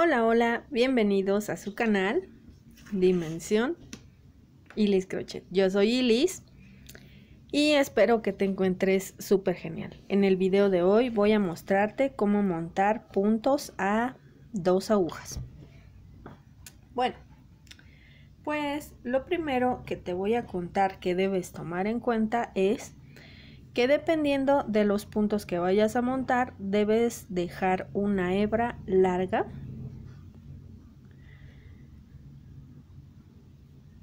Hola, hola, bienvenidos a su canal Dimensión Ilis Crochet. Yo soy Ilis y espero que te encuentres súper genial. En el video de hoy voy a mostrarte cómo montar puntos a dos agujas. Bueno, pues lo primero que te voy a contar que debes tomar en cuenta es que dependiendo de los puntos que vayas a montar debes dejar una hebra larga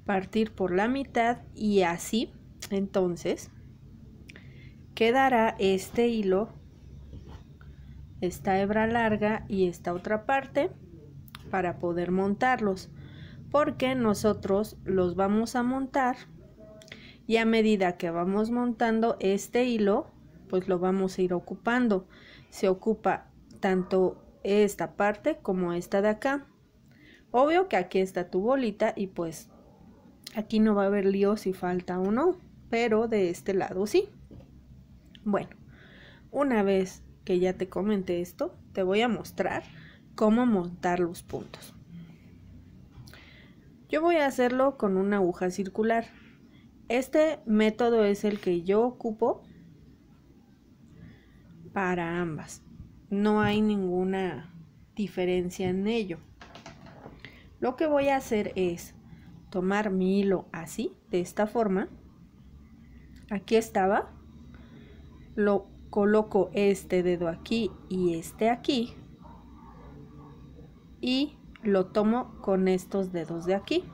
partir por la mitad y así entonces quedará este hilo esta hebra larga y esta otra parte para poder montarlos porque nosotros los vamos a montar y a medida que vamos montando este hilo pues lo vamos a ir ocupando se ocupa tanto esta parte como esta de acá obvio que aquí está tu bolita y pues Aquí no va a haber lío si falta uno, pero de este lado sí. Bueno, una vez que ya te comenté esto, te voy a mostrar cómo montar los puntos. Yo voy a hacerlo con una aguja circular. Este método es el que yo ocupo para ambas. No hay ninguna diferencia en ello. Lo que voy a hacer es tomar mi hilo así, de esta forma, aquí estaba, lo coloco este dedo aquí y este aquí y lo tomo con estos dedos de aquí.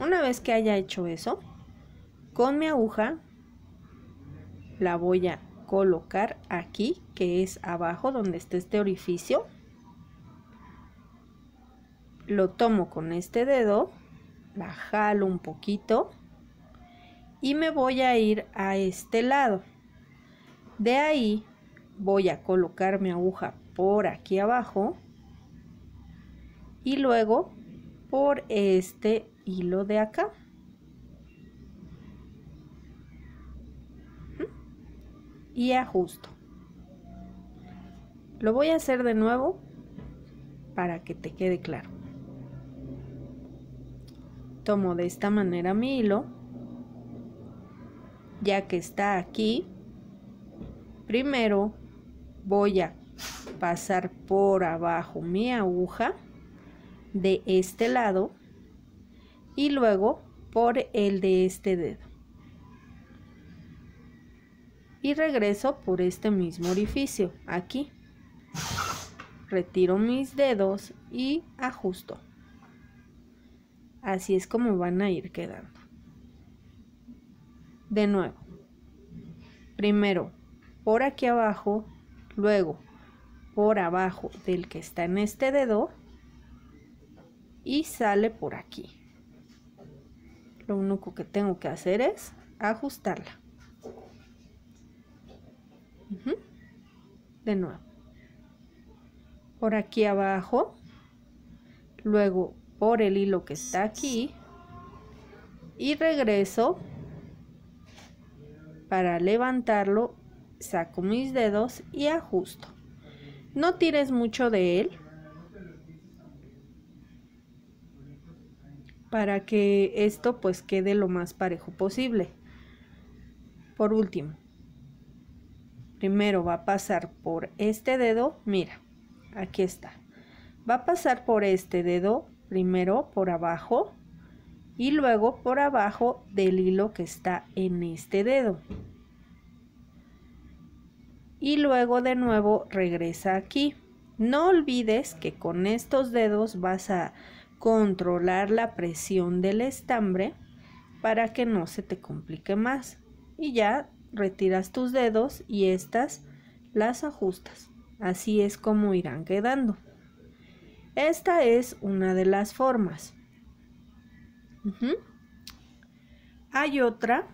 Una vez que haya hecho eso, con mi aguja la voy a colocar aquí, que es abajo donde está este orificio lo tomo con este dedo, la jalo un poquito y me voy a ir a este lado. De ahí voy a colocar mi aguja por aquí abajo y luego por este hilo de acá. ¿Mm? Y ajusto. Lo voy a hacer de nuevo para que te quede claro tomo de esta manera mi hilo, ya que está aquí, primero voy a pasar por abajo mi aguja de este lado y luego por el de este dedo y regreso por este mismo orificio aquí retiro mis dedos y ajusto Así es como van a ir quedando. De nuevo. Primero, por aquí abajo, luego por abajo del que está en este dedo y sale por aquí. Lo único que tengo que hacer es ajustarla. De nuevo. Por aquí abajo, luego por el hilo que está aquí y regreso para levantarlo saco mis dedos y ajusto no tires mucho de él para que esto pues quede lo más parejo posible por último primero va a pasar por este dedo mira aquí está va a pasar por este dedo primero por abajo y luego por abajo del hilo que está en este dedo. Y luego de nuevo regresa aquí. No olvides que con estos dedos vas a controlar la presión del estambre para que no se te complique más. Y ya retiras tus dedos y estas las ajustas. Así es como irán quedando. Esta es una de las formas. Hay otra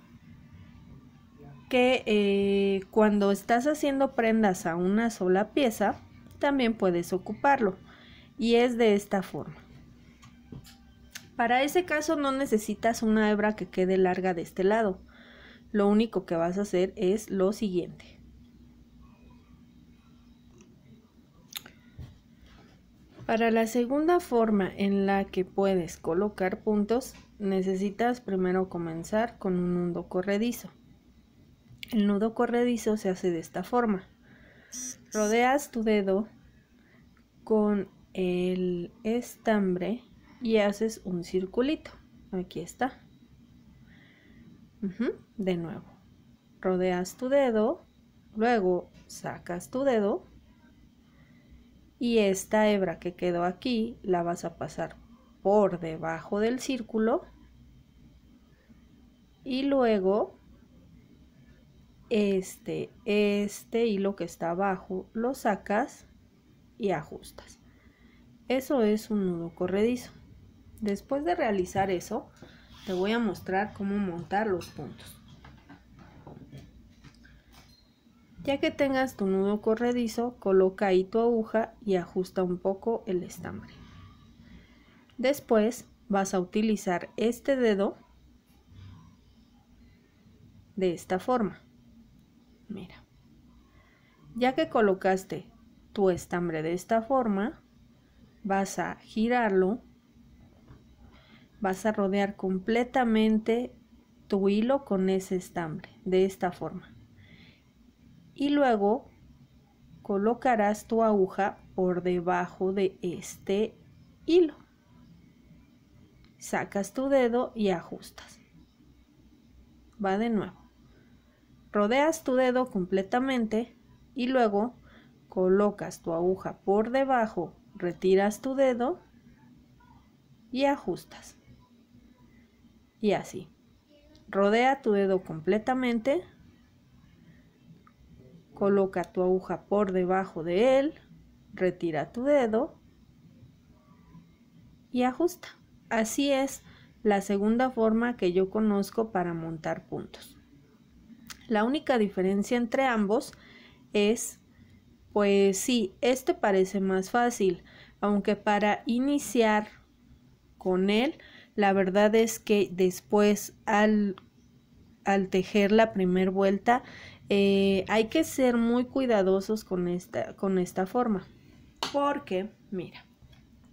que eh, cuando estás haciendo prendas a una sola pieza, también puedes ocuparlo. Y es de esta forma. Para ese caso no necesitas una hebra que quede larga de este lado. Lo único que vas a hacer es lo siguiente. Para la segunda forma en la que puedes colocar puntos, necesitas primero comenzar con un nudo corredizo. El nudo corredizo se hace de esta forma. Rodeas tu dedo con el estambre y haces un circulito. Aquí está. De nuevo. Rodeas tu dedo, luego sacas tu dedo y esta hebra que quedó aquí la vas a pasar por debajo del círculo y luego este, este hilo que está abajo lo sacas y ajustas. Eso es un nudo corredizo. Después de realizar eso, te voy a mostrar cómo montar los puntos. Ya que tengas tu nudo corredizo, coloca ahí tu aguja y ajusta un poco el estambre. Después vas a utilizar este dedo de esta forma. Mira. Ya que colocaste tu estambre de esta forma, vas a girarlo, vas a rodear completamente tu hilo con ese estambre, de esta forma y luego colocarás tu aguja por debajo de este hilo. Sacas tu dedo y ajustas. Va de nuevo. Rodeas tu dedo completamente y luego colocas tu aguja por debajo, retiras tu dedo y ajustas. Y así. Rodea tu dedo completamente coloca tu aguja por debajo de él, retira tu dedo y ajusta. Así es la segunda forma que yo conozco para montar puntos. La única diferencia entre ambos es, pues sí, este parece más fácil, aunque para iniciar con él, la verdad es que después al, al tejer la primera vuelta eh, hay que ser muy cuidadosos con esta forma. Porque, mira,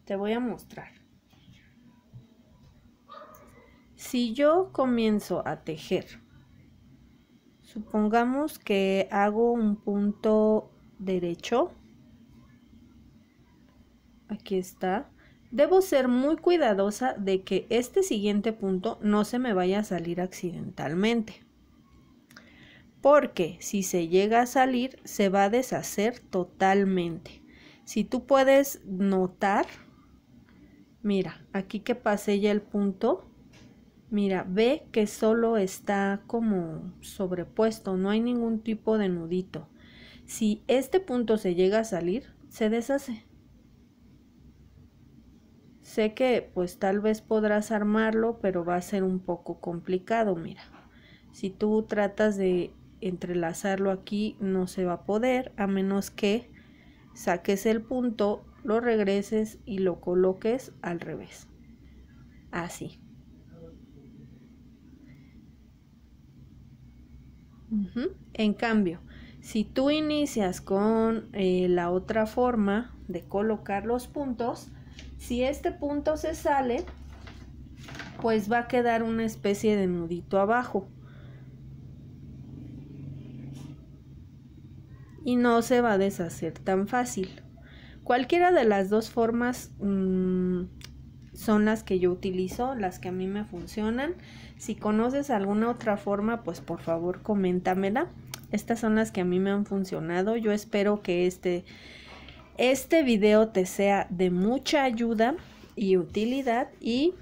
te voy a mostrar. Si yo comienzo a tejer, supongamos que hago un punto derecho. Aquí está. Debo ser muy cuidadosa de que este siguiente punto no se me vaya a salir accidentalmente porque si se llega a salir se va a deshacer totalmente. Si tú puedes notar, mira, aquí que pasé ya el punto, mira, ve que solo está como sobrepuesto, no hay ningún tipo de nudito. Si este punto se llega a salir, se deshace. Sé que pues tal vez podrás armarlo, pero va a ser un poco complicado, mira. Si tú tratas de entrelazarlo aquí no se va a poder a menos que saques el punto, lo regreses y lo coloques al revés. Así. En cambio, si tú inicias con eh, la otra forma de colocar los puntos, si este punto se sale, pues va a quedar una especie de nudito abajo. y no se va a deshacer tan fácil. Cualquiera de las dos formas mm, son las que yo utilizo, las que a mí me funcionan. Si conoces alguna otra forma, pues por favor coméntamela. Estas son las que a mí me han funcionado. Yo espero que este, este video te sea de mucha ayuda y utilidad. Y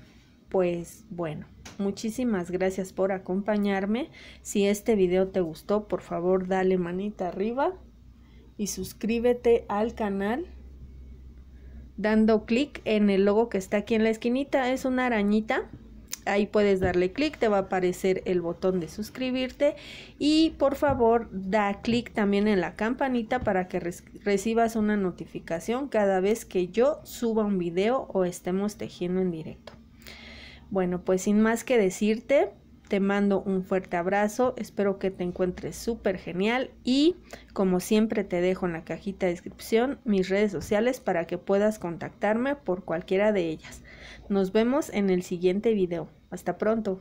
pues bueno, muchísimas gracias por acompañarme. Si este video te gustó, por favor dale manita arriba y suscríbete al canal dando clic en el logo que está aquí en la esquinita. Es una arañita. Ahí puedes darle clic, te va a aparecer el botón de suscribirte y por favor da clic también en la campanita para que recibas una notificación cada vez que yo suba un video o estemos tejiendo en directo. Bueno, pues sin más que decirte, te mando un fuerte abrazo, espero que te encuentres súper genial y como siempre te dejo en la cajita de descripción mis redes sociales para que puedas contactarme por cualquiera de ellas. Nos vemos en el siguiente video. Hasta pronto.